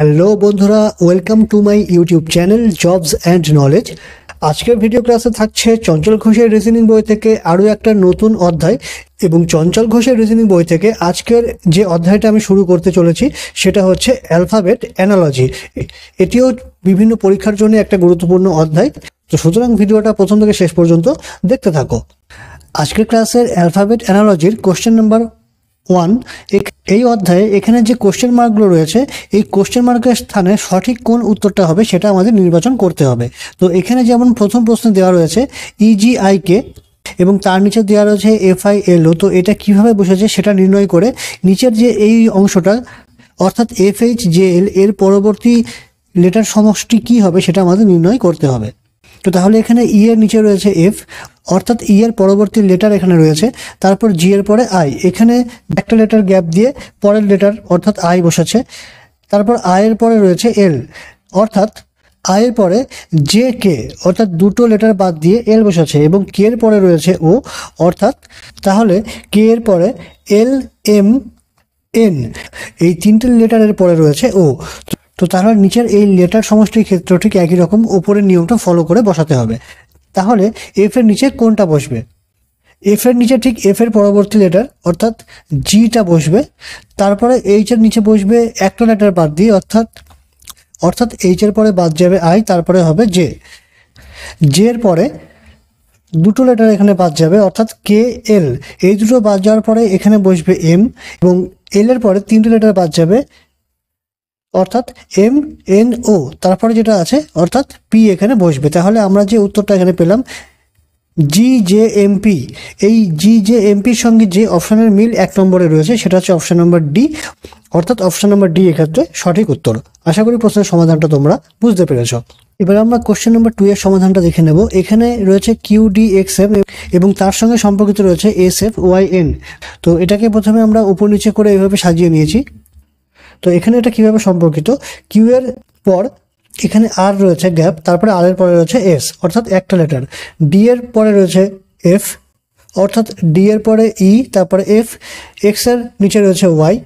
Hello বন্ধুরা welcome to my YouTube channel jobs and knowledge আজকের video ক্লাসে থাকছে চঞ্চল ঘোষের রিজনিং বই থেকে আরও একটা নতুন অধ্যায় এবং চঞ্চল ঘোষের রিজনিং বই থেকে আজকের যে অধ্যায়টা আমি শুরু করতে চলেছি সেটা হচ্ছে অ্যালফাবেট অ্যানালজি এটিও বিভিন্ন পরীক্ষার জন্য একটা গুরুত্বপূর্ণ অধ্যায় তো সুতরাং ভিডিওটা প্রথম থেকে শেষ পর্যন্ত দেখতে থাকো আজকের ক্লাসের অ্যালফাবেট অ্যানালজির কোশ্চেন নাম্বার ওয়ান এই অধ্যায়ে এখানে যে কোশ্চেন মার্কগুলো রয়েছে এই কোশ্চেন মার্কের স্থানে সঠিক কোন উত্তরটা হবে সেটা আমাদের নির্বাচন করতে হবে তো এখানে যেমন প্রথম প্রশ্ন দেওয়া রয়েছে ইজিআইকে e এবং তার নিচে দেওয়া রয়েছে এফআইএলও তো এটা কিভাবে বসেছে সেটা নির্ণয় করে নিচের যে এই অংশটা অর্থাৎ এফ এইচ জে এল এর পরবর্তী লেটার সমষ্টি কি হবে সেটা আমাদের নির্ণয় করতে হবে তো তাহলে এখানে ই e এর নিচে রয়েছে এফ অর্থাৎ ই e এর পরবর্তী লেটার এখানে রয়েছে তারপর জি এর পরে আই এখানে একটা লেটার গ্যাপ দিয়ে পরের লেটার অর্থাৎ আই বসেছে তারপর আয়ের পরে রয়েছে এল অর্থাৎ আয়ের পরে জে কে অর্থাৎ দুটো লেটার বাদ দিয়ে এল বসেছে এবং কে এর পরে রয়েছে ও অর্থাৎ তাহলে কে এর পরে এল এম এন এই তিনটে লেটারের পরে রয়েছে ও তো তাহলে নিচের এই লেটার সমষ্টির ক্ষেত্র ঠিক একই রকম ওপরের নিয়মটা ফলো করে বসাতে হবে তাহলে এফ এর নিচে কোনটা বসবে এফ এর নিচে ঠিক এফ এর পরবর্তী লেটার অর্থাৎ জিটা বসবে তারপরে এইচ এর নিচে বসবে একটা লেটার বাদ দিয়ে অর্থাৎ অর্থাৎ এইচ এর পরে বাদ যাবে আই তারপরে হবে জে জে এর পরে দুটো লেটার এখানে বাদ যাবে অর্থাৎ কে এল এই দুটো বাদ যাওয়ার পরে এখানে বসবে এম এবং এল এর পরে তিনটে লেটার বাদ যাবে অর্থাৎ এম এন ও তারপরে যেটা আছে অর্থাৎ পি এখানে বসবে তাহলে আমরা যে উত্তরটা এখানে পেলাম জি জে এমপি এই জি জে এমপির সঙ্গে যে অপশানের মিল এক নম্বরে রয়েছে সেটা হচ্ছে অপশান নম্বর ডি অর্থাৎ অপশান নম্বর ডি এক্ষেত্রে সঠিক উত্তর আশা করি প্রশ্নের সমাধানটা তোমরা বুঝতে পেরেছ এবার আমরা কোশ্চেন নম্বর টু এর সমাধানটা দেখে নেব এখানে রয়েছে কিউ ডি এক্স এফ এবং তার সঙ্গে সম্পর্কিত রয়েছে এস এফ ওয়াই এন তো এটাকে প্রথমে আমরা উপর নিচে করে এভাবে সাজিয়ে নিয়েছি তো এখানে এটা কিভাবে সম্পর্কিত কিউ এর পর এখানে আর রয়েছে গ্যাপ তারপরে আর এর পরে রয়েছে এস অর্থাৎ একটা লেটার ডি এর পরে রয়েছে এফ অর্থাৎ ডি এর পরে ই e, তারপরে এফ এক্স এর নিচে রয়েছে ওয়াই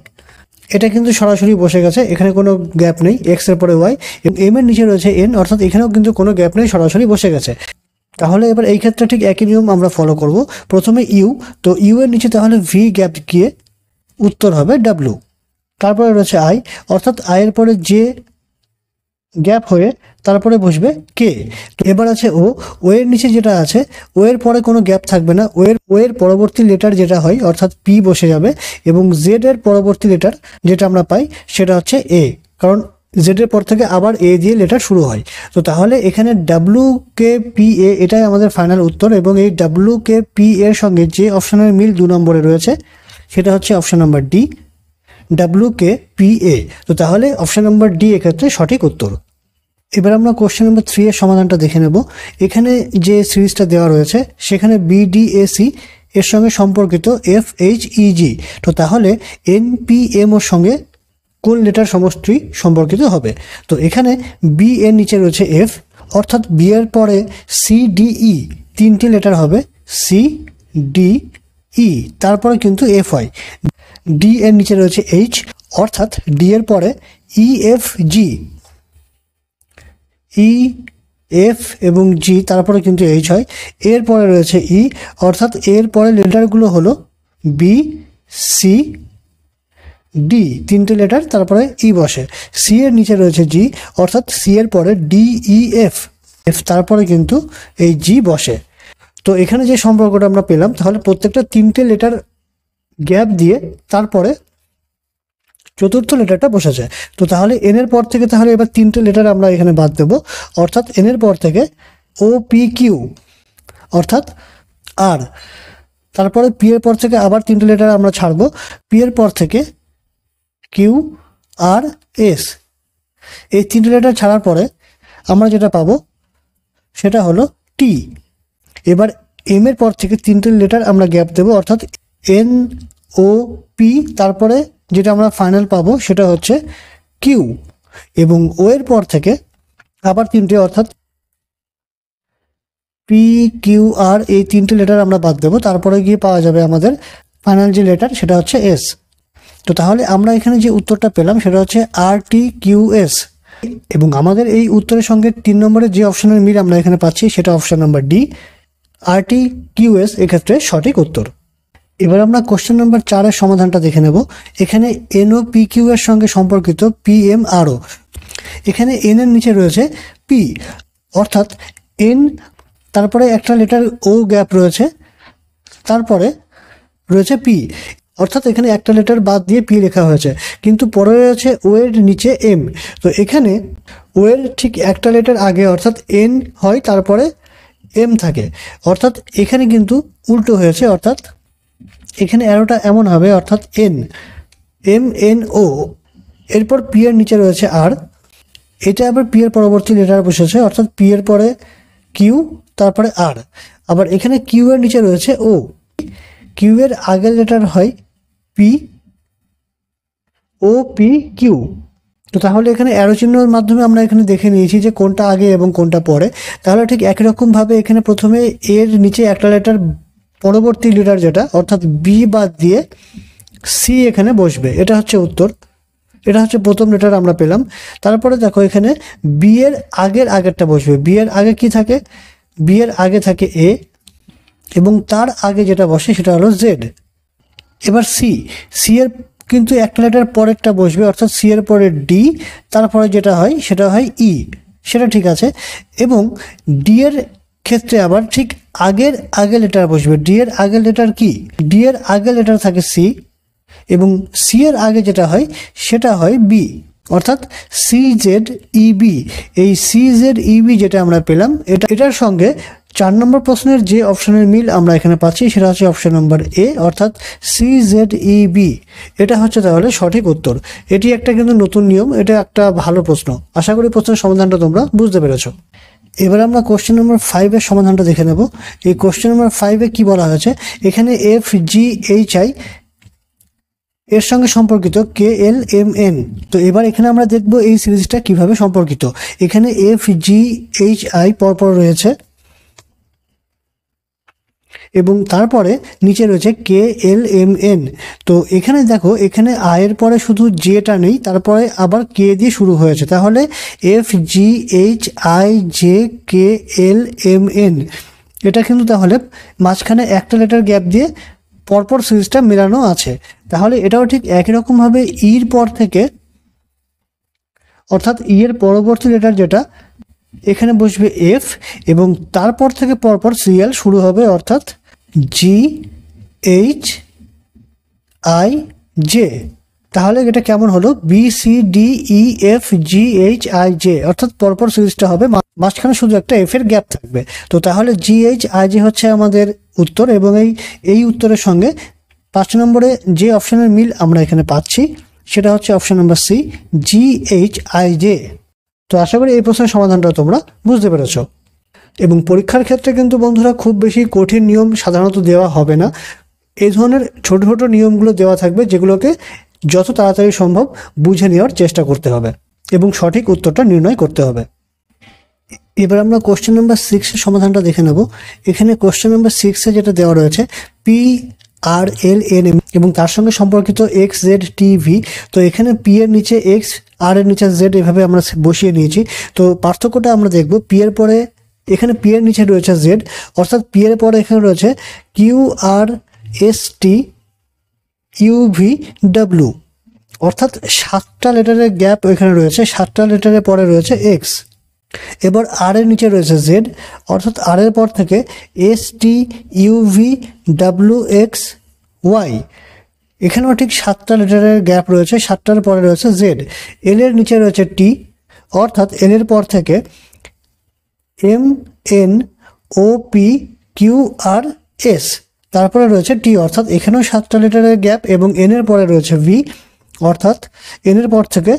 এটা কিন্তু সরাসরি বসে গেছে এখানে কোনো গ্যাপ নেই এক্স এর পরে ওয়াই এবং এম এর নিচে রয়েছে এন অর্থাৎ এখানেও কিন্তু কোনো গ্যাপ নেই সরাসরি বসে গেছে তাহলে এবার এই ক্ষেত্রে ঠিক একই নিয়ম আমরা ফলো করব প্রথমে ইউ তো ইউ এর নিচে তাহলে ভি গ্যাপ গিয়ে উত্তর হবে ডাব্লিউ তারপরে রয়েছে আই অর্থাৎ আয়ের পরে যে গ্যাপ হয়ে তারপরে বসবে কে এবার আছে ও ও এর নিচে যেটা আছে ও এর পরে কোনো গ্যাপ থাকবে না ও এর ও এর পরবর্তী লেটার যেটা হয় অর্থাৎ পি বসে যাবে এবং জেড এর পরবর্তী লেটার যেটা আমরা পাই সেটা হচ্ছে এ কারণ জেডের পর থেকে আবার এ দিয়ে লেটার শুরু হয় তো তাহলে এখানে ডাব্লু কে পি এ এটাই আমাদের ফাইনাল উত্তর এবং এই ডাব্লু কে পি এর সঙ্গে যে অপশনের মিল দু নম্বরে রয়েছে সেটা হচ্ছে option number D W K P A তো তাহলে অপশান নাম্বার ডি এক্ষেত্রে সঠিক উত্তর এবার আমরা কোশ্চেন নাম্বার থ্রি এর সমাধানটা দেখে নেব এখানে যে সিরিজটা দেওয়া রয়েছে সেখানে বিডিএসি এর সঙ্গে সম্পর্কিত এফ এইচ ইজি তো তাহলে এম ওর সঙ্গে কোন লেটার সমষ্টি সম্পর্কিত হবে তো এখানে বি এর নিচে রয়েছে এফ অর্থাৎ বি এর পরে সিডিই e তিনটি লেটার হবে সি ডি ই তারপরে কিন্তু এফ হয় ডি এর নিচে রয়েছে এইচ অর্থাৎ ডি এর পরে ই এফ জি ই এফ এবং জি তারপরে কিন্তু এইচ হয় এর পরে রয়েছে ই e, অর্থাৎ এর পরে লেটারগুলো হলো বি সি ডি তিনটে লেটার তারপরে ই e বসে সি এর নিচে রয়েছে জি অর্থাৎ সি এর পরে ডি ই এফ এফ তারপরে কিন্তু এই জি বসে তো এখানে যে সম্পর্কটা আমরা পেলাম তাহলে প্রত্যেকটা তিনটে লেটার গ্যাপ দিয়ে তারপরে চতুর্থ লেটারটা বসা যায় তো তাহলে এনের পর থেকে তাহলে এবার তিনটে লেটার আমরা এখানে বাদ দেবো অর্থাৎ এনের পর থেকে ও পি কিউ অর্থাৎ আর তারপরে পি এর পর থেকে আবার তিনটে লেটার আমরা ছাড়বো পি এর পর থেকে কিউ আর এস এই তিনটে লেটার ছাড়ার পরে আমরা যেটা পাবো সেটা হলো টি এবার এম এর পর থেকে তিনটে লেটার আমরা গ্যাপ দেবো অর্থাৎ এন ও পি তারপরে যেটা আমরা ফাইনাল পাবো সেটা হচ্ছে কিউ এবং ও এর পর থেকে আবার তিনটে অর্থাৎ পি কিউ আর এই তিনটে লেটার আমরা বাদ দেবো তারপরে গিয়ে পাওয়া যাবে আমাদের ফাইনাল যে লেটার সেটা হচ্ছে এস তো তাহলে আমরা এখানে যে উত্তরটা পেলাম সেটা হচ্ছে আর টি কিউ এস এবং আমাদের এই উত্তরের সঙ্গে তিন নম্বরে যে অপশনের মিল আমরা এখানে পাচ্ছি সেটা option number D R T Q S এক্ষেত্রে সঠিক উত্তর এবার আমরা কোশ্চেন নাম্বার চারের সমাধানটা দেখে নেব এখানে এনও পি কিউ এর সঙ্গে সম্পর্কিত পি এম আরও এখানে এন এর নিচে রয়েছে পি অর্থাৎ এন তারপরে একটা লেটার ও গ্যাপ রয়েছে তারপরে রয়েছে পি অর্থাৎ এখানে একটা লেটার বাদ দিয়ে পি লেখা হয়েছে কিন্তু পরে রয়েছে ও এর নিচে এম তো এখানে ও এর ঠিক একটা লেটার আগে অর্থাৎ এন হয় তারপরে এম থাকে অর্থাৎ এখানে কিন্তু উল্টো হয়েছে অর্থাৎ এখানে অ্যারোটা এমন হবে অর্থাৎ এন এম এন ও এরপর পি এর নিচে রয়েছে আর এটা আবার পি এর পরবর্তী লেটার বসেছে অর্থাৎ পি এর পরে কিউ তারপরে আর আবার এখানে কিউ এর নিচে রয়েছে ও কিউ এর আগের লেটার হয় পি ও পি কিউ তো তাহলে এখানে অ্যারো চিহ্নর মাধ্যমে আমরা এখানে দেখে নিয়েছি যে কোনটা আগে এবং কোনটা পরে তাহলে ঠিক একই রকমভাবে এখানে প্রথমে এর নিচে একটা লেটার পরবর্তী লিটার যেটা অর্থাৎ বি বাদ দিয়ে সি এখানে বসবে এটা হচ্ছে উত্তর এটা হচ্ছে প্রথম লেটার আমরা পেলাম তারপরে দেখো এখানে বি এর আগের আগেরটা বসবে বি এর আগে কি থাকে বি এর আগে থাকে এ এবং তার আগে যেটা বসে সেটা হলো জেড এবার সি সি এর কিন্তু একটা লেটার পরেরটা বসবে অর্থাৎ সি এর পরে ডি তারপরে যেটা হয় সেটা হয় ই e। সেটা ঠিক আছে এবং ডি এর ক্ষেত্রে আবার ঠিক আগের আগে লেটার বসবে ডি এর আগে লেটার কি ডি এর আগে লেটার থাকে সি এবং সি এর আগে যেটা হয় সেটা হয় বি অর্থাৎ সি জেড ইবি এই সি জেড ইবি যেটা আমরা পেলাম এটা এটার সঙ্গে চার নম্বর প্রশ্নের যে অপশনের মিল আমরা এখানে পাচ্ছি সেটা হচ্ছে অপশন নম্বর এ অর্থাৎ সি জেড ইবি এটা হচ্ছে তাহলে সঠিক উত্তর এটি একটা কিন্তু নতুন নিয়ম এটা একটা ভালো প্রশ্ন আশা করি প্রশ্নের সমাধানটা তোমরা বুঝতে পেরেছো এবার আমরা কোশ্চেন নম্বর ফাইভের সমাধানটা দেখে নেব এই কোশ্চেন নম্বর ফাইভে কি বলা হয়েছে এখানে এফ জি এইচ আই এর সঙ্গে সম্পর্কিত কে এল এম এন তো এবার এখানে আমরা দেখব এই সিরিজটা কিভাবে সম্পর্কিত এখানে এফ জি এইচ আই পরপর রয়েছে এবং তারপরে নিচে রয়েছে কে এল এম এন তো এখানে দেখো এখানে আয়ের পরে শুধু জেটা নেই তারপরে আবার কে দিয়ে শুরু হয়েছে তাহলে F G H I J K L M N এটা কিন্তু তাহলে মাঝখানে একটা লেটার গ্যাপ দিয়ে পরপর সুইচটা মেলানো আছে তাহলে এটাও ঠিক একই রকমভাবে ইর পর থেকে অর্থাৎ ইয়ের পরবর্তী লেটার যেটা এখানে বসবে এফ এবং তারপর থেকে পরপর সিএল শুরু হবে অর্থাৎ জি এইচ আই জে তাহলে এটা কেমন হলো B C D E F G H I J অর্থাৎ পরপর সিরিজটা হবে মাঝখানে শুধু একটা এফ এর গ্যাপ থাকবে তো তাহলে জি এইচ আই জে হচ্ছে আমাদের উত্তর এবং এই এই উত্তরের সঙ্গে পাঁচ নম্বরে যে অপশনের মিল আমরা এখানে পাচ্ছি সেটা হচ্ছে option number C G H I J তো আশা করি এই প্রশ্নের সমাধানটা তোমরা বুঝতে পেরেছো এবং পরীক্ষার ক্ষেত্রে কিন্তু বন্ধুরা খুব বেশি কঠিন নিয়ম সাধারণত দেওয়া হবে না এই ধরনের ছোটো ছোটো নিয়মগুলো দেওয়া থাকবে যেগুলোকে যত তাড়াতাড়ি সম্ভব বুঝে নেওয়ার চেষ্টা করতে হবে এবং সঠিক উত্তরটা নির্ণয় করতে হবে এবার আমরা কোশ্চেন নাম্বার সিক্সের সমাধানটা দেখে নেব এখানে কোশ্চেন নাম্বার সিক্সে যেটা দেওয়া রয়েছে P R L N M এবং তার সঙ্গে সম্পর্কিত এক্স জেড টিভি তো এখানে পি এর নিচে এক্স আর এর নিচে জেড এভাবে আমরা বসিয়ে নিয়েছি তো পার্থক্যটা আমরা দেখব পি এর পরে এখানে পি এর নিচে রয়েছে জেড অর্থাৎ পি এর পরে এখানে রয়েছে Q R S T U V W অর্থাৎ সাতটা লেটারের গ্যাপ এখানে রয়েছে সাতটা লেটারের পরে রয়েছে এক্স এবার আর এর নিচে রয়েছে জেড অর্থাৎ আর এর পর থেকে S T U V W X Y এখানেও ঠিক সাতটা লেটারের গ্যাপ রয়েছে সাতটার পরে রয়েছে জেড এল এর নিচে রয়েছে টি অর্থাৎ এল এর পর থেকে M N O P Q R S তারপরে রয়েছে টি অর্থাৎ এখানেও সাতটা লিটারের গ্যাপ এবং এন এর পরে রয়েছে ভি অর্থাৎ এন এর পর থেকে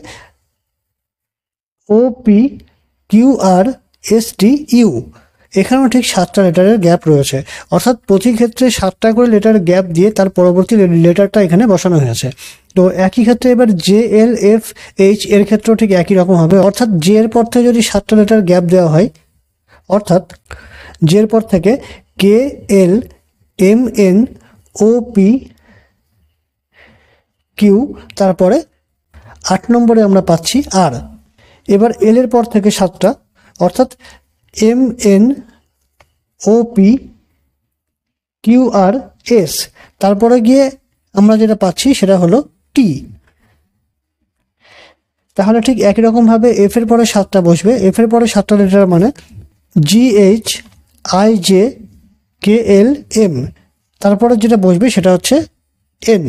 O P Q R S T U এখানেও ঠিক সাতটা লেটারের গ্যাপ রয়েছে অর্থাৎ প্রতি ক্ষেত্রে সাতটা করে লেটার গ্যাপ দিয়ে তার পরবর্তী লেটারটা এখানে বসানো হয়েছে তো একই ক্ষেত্রে এবার জে এল এফ এইচ এর ক্ষেত্রেও ঠিক একই রকম হবে অর্থাৎ জে এর পর থেকে যদি সাতটা লেটার গ্যাপ দেওয়া হয় অর্থাৎ জের পর থেকে K L M N O P Q তারপরে আট নম্বরে আমরা পাচ্ছি আর এবার এল এর পর থেকে সাতটা অর্থাৎ M N O P Q R S তারপরে গিয়ে আমরা যেটা পাচ্ছি সেটা হলো টি তাহলে ঠিক একই রকমভাবে এফ এর পরে সাতটা বসবে এফ এর পরে সাতটা লিটার মানে G H I J K L M তারপরে যেটা বসবে সেটা হচ্ছে এন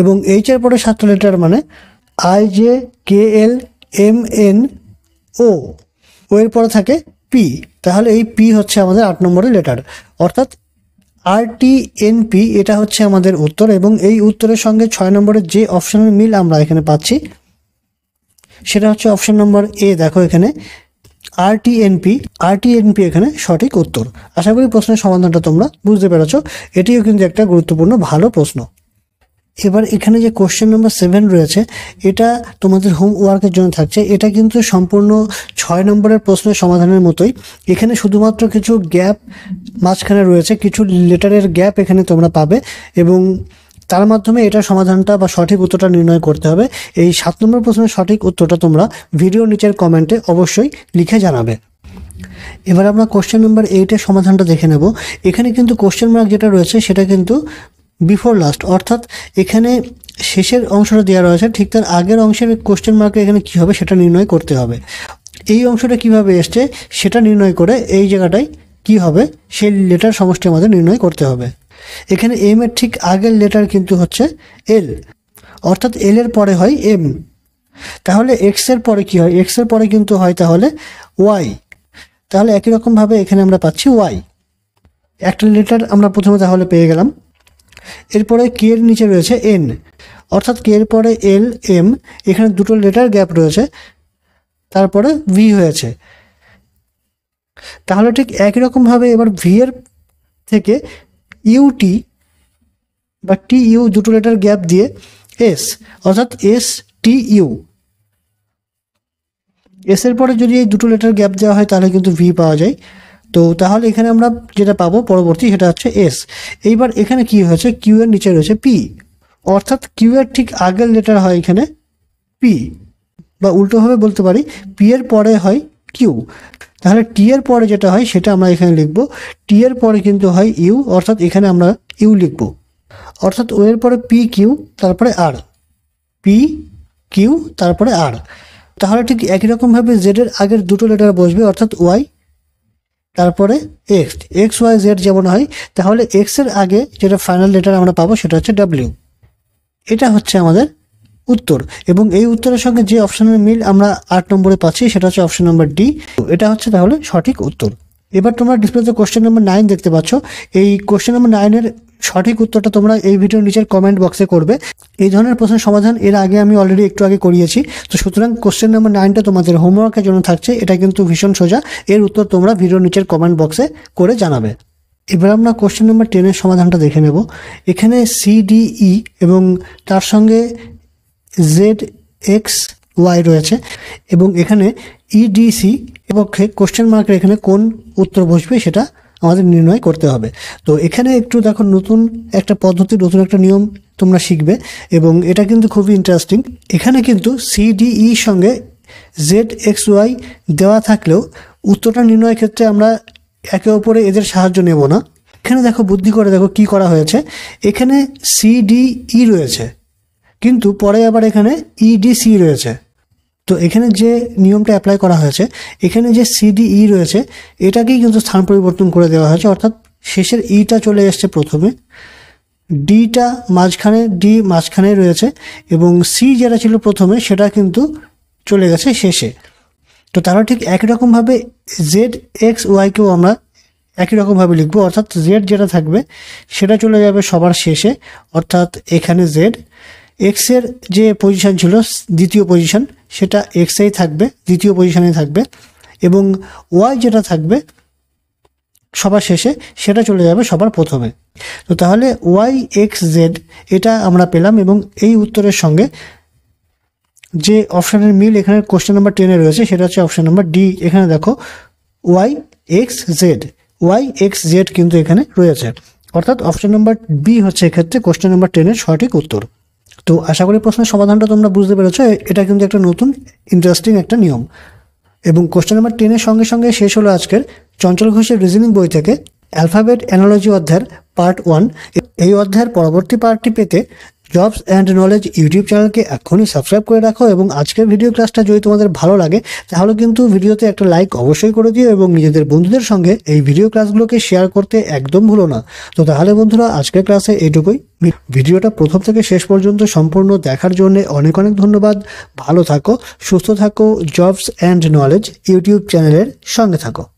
এবং এইচ এর পরে সাতটা লেটার মানে I J K L M N O O এর পরে থাকে পি তাহলে এই পি হচ্ছে আমাদের আট নম্বরের লেটার অর্থাৎ আর টি এন পি এটা হচ্ছে আমাদের উত্তর এবং এই উত্তরের সঙ্গে ছয় নম্বরের যে অপশনের মিল আমরা এখানে পাচ্ছি সেটা হচ্ছে অপশন নম্বর এ দেখো এখানে আরটিএনপি আরটিএনপি এখানে সঠিক উত্তর আশা করি প্রশ্নের সমাধানটা তোমরা বুঝতে পেরেছ এটিও কিন্তু একটা গুরুত্বপূর্ণ ভালো প্রশ্ন এবার এখানে যে কোশ্চেন নম্বর সেভেন রয়েছে এটা তোমাদের হোমওয়ার্কের জন্য থাকছে এটা কিন্তু সম্পূর্ণ ছয় নম্বরের প্রশ্নের সমাধানের মতোই এখানে শুধুমাত্র কিছু গ্যাপ মাঝখানে রয়েছে কিছু লেটারের গ্যাপ এখানে তোমরা পাবে এবং তার মাধ্যমে এটা সমাধানটা বা সঠিক উত্তরটা নির্ণয় করতে হবে এই সাত নম্বর প্রশ্নের সঠিক উত্তরটা তোমরা ভিডিও নিচের কমেন্টে অবশ্যই লিখে জানাবে এবার আমরা কোশ্চেন নম্বর এইটের সমাধানটা দেখে নেব এখানে কিন্তু কোশ্চেন মার্ক যেটা রয়েছে সেটা কিন্তু বিফোর লাস্ট অর্থাৎ এখানে শেষের অংশটা দেওয়া রয়েছে ঠিক তার আগের অংশের কোশ্চেন মার্কে এখানে কী হবে সেটা নির্ণয় করতে হবে এই অংশটা কিভাবে এসছে সেটা নির্ণয় করে এই জায়গাটায় কি হবে সেই লেটার সমষ্টি আমাদের নির্ণয় করতে হবে এখানে এম এর ঠিক আগের লেটার কিন্তু হচ্ছে এল অর্থাৎ এল এর পরে হয় এম তাহলে এক্স এর পরে কি হয় এক্স এর পরে কিন্তু হয় তাহলে ওয়াই তাহলে একই রকমভাবে এখানে আমরা পাচ্ছি ওয়াই একটা লেটার আমরা প্রথমে তাহলে পেয়ে গেলাম এরপরে কে এর নিচে রয়েছে এন অর্থাৎ কে এর পরে এল এম এখানে দুটো লেটার গ্যাপ রয়েছে তারপরে ভি হয়েছে তাহলে ঠিক একই রকমভাবে এবার ভি এর থেকে ইউটি বা টি ইউ দুটো লেটার গ্যাপ দিয়ে এস অর্থাৎ এস টি ইউ এস এর পরে যদি এই দুটো লেটার গ্যাপ দেওয়া হয় তাহলে কিন্তু ভি পাওয়া যায় তো তাহলে এখানে আমরা যেটা পাবো পরবর্তী সেটা হচ্ছে এস এইবার এখানে কি হয়েছে কিউ এর নিচে রয়েছে পি অর্থাৎ কিউ এর ঠিক আগের লেটার হয় এখানে পি বা উল্টোভাবে বলতে পারি পি এর পরে হয় কিউ তাহলে টি এর পরে যেটা হয় সেটা আমরা এখানে লিখব টি এর পরে কিন্তু হয় ইউ অর্থাৎ এখানে আমরা ইউ লিখব অর্থাৎ ও এর পরে পি কিউ তারপরে আর পি কিউ তারপরে আর তাহলে ঠিক একই রকমভাবে জেডের আগের দুটো লেটার বসবে অর্থাৎ ওয়াই তারপরে এক্স এক্স ওয়াই জেড যেমন হয় তাহলে এক্সের আগে যেটা ফাইনাল লেটার আমরা পাবো সেটা হচ্ছে ডাব্লিউ এটা হচ্ছে আমাদের উত্তর এবং এই উত্তরের সঙ্গে যে অপশনের মিল আমরা আট নম্বরে পাচ্ছি সেটা হচ্ছে অপশন নম্বর ডি এটা হচ্ছে তাহলে সঠিক উত্তর এবার তোমরা ডিসপ্লেতে কোশ্চেন নম্বর নাইন দেখতে পাচ্ছ এই কোশ্চেন নম্বর নাইনের সঠিক উত্তরটা তোমরা এই ভিডিওর নিচের কমেন্ট বক্সে করবে এই ধরনের প্রশ্নের সমাধান এর আগে আমি অলরেডি একটু আগে করিয়েছি তো সুতরাং কোশ্চেন নম্বর নাইনটা তোমাদের হোমওয়ার্কের জন্য থাকছে এটা কিন্তু ভীষণ সোজা এর উত্তর তোমরা ভিডিওর নিচের কমেন্ট বক্সে করে জানাবে এবার আমরা কোশ্চেন নম্বর টেনের সমাধানটা দেখে নেব এখানে সিডিই e এবং তার সঙ্গে জেড এক্স ওয়াই রয়েছে এবং এখানে ইডিসি e পক্ষে কোশ্চেন মার্কের এখানে কোন উত্তর বসবে সেটা আমাদের নির্ণয় করতে হবে তো এখানে একটু দেখো নতুন একটা পদ্ধতি নতুন একটা নিয়ম তোমরা শিখবে এবং এটা কিন্তু খুবই ইন্টারেস্টিং এখানে কিন্তু সিডিই e সঙ্গে জেড এক্স ওয়াই দেওয়া থাকলেও উত্তরটা নির্ণয়ের ক্ষেত্রে আমরা একে অপরে এদের সাহায্য নেব না এখানে দেখো বুদ্ধি করে দেখো কি করা হয়েছে এখানে সিডিই e রয়েছে কিন্তু পরে আবার এখানে ইডিসি e রয়েছে তো এখানে যে নিয়মটা অ্যাপ্লাই করা হয়েছে এখানে যে সিডিই e রয়েছে এটাকেই কিন্তু স্থান পরিবর্তন করে দেওয়া হয়েছে অর্থাৎ শেষের ইটা চলে এসছে প্রথমে ডিটা মাঝখানে ডি মাঝখানে রয়েছে এবং সি যেটা ছিল প্রথমে সেটা কিন্তু চলে গেছে শেষে তো তারা ঠিক একই রকমভাবে জেড এক্স ওয়াইকেও আমরা একই রকমভাবে লিখব অর্থাৎ জেড যেটা থাকবে সেটা চলে যাবে সবার শেষে অর্থাৎ এখানে জেড এক্সের যে পজিশান ছিল দ্বিতীয় পজিশান সেটা এক্সেই থাকবে দ্বিতীয় পজিশানে থাকবে এবং ওয়াই যেটা থাকবে সবার শেষে সেটা চলে যাবে সবার প্রথমে তো তাহলে ওয়াই এক্স জেড এটা আমরা পেলাম এবং এই উত্তরের সঙ্গে যে অপশানের মিল এখানে কোশ্চেন নাম্বার টেনে রয়েছে সেটা হচ্ছে অপশান নাম্বার ডি এখানে দেখো Y X Z Y X Z কিন্তু এখানে রয়েছে অর্থাৎ অপশান নাম্বার বি হচ্ছে এক্ষেত্রে কোশ্চেন নাম্বার টেনের সঠিক উত্তর তো আশা করি প্রশ্নের সমাধানটা তোমরা বুঝতে পেরেছো এটা কিন্তু একটা নতুন ইন্টারেস্টিং একটা নিয়ম এবং কোশ্চেন নাম্বার টেনের সঙ্গে সঙ্গে শেষ হলো আজকের চঞ্চল ঘোষের রিজনিং বই থেকে অ্যালফাবেট অ্যানালজি অধ্যায়ের পার্ট ওয়ান এই অধ্যায়ের পরবর্তী পার্টটি পেতে জবস অ্যান্ড নলেজ ইউটিউব চ্যানেলকে এখনই সাবস্ক্রাইব করে রাখো এবং আজকের ভিডিও ক্লাসটা যদি তোমাদের ভালো লাগে তাহলে কিন্তু ভিডিওতে একটা লাইক অবশ্যই করে দিও এবং নিজেদের বন্ধুদের সঙ্গে এই ভিডিও ক্লাসগুলোকে শেয়ার করতে একদম ভুলো না তো তাহলে বন্ধুরা আজকের ক্লাসে এইটুকুই ভিডিওটা প্রথম থেকে শেষ পর্যন্ত সম্পূর্ণ দেখার জন্য অনেক অনেক ধন্যবাদ ভালো থাকো সুস্থ থাকো জবস অ্যান্ড নলেজ ইউটিউব চ্যানেলের সঙ্গে থাকো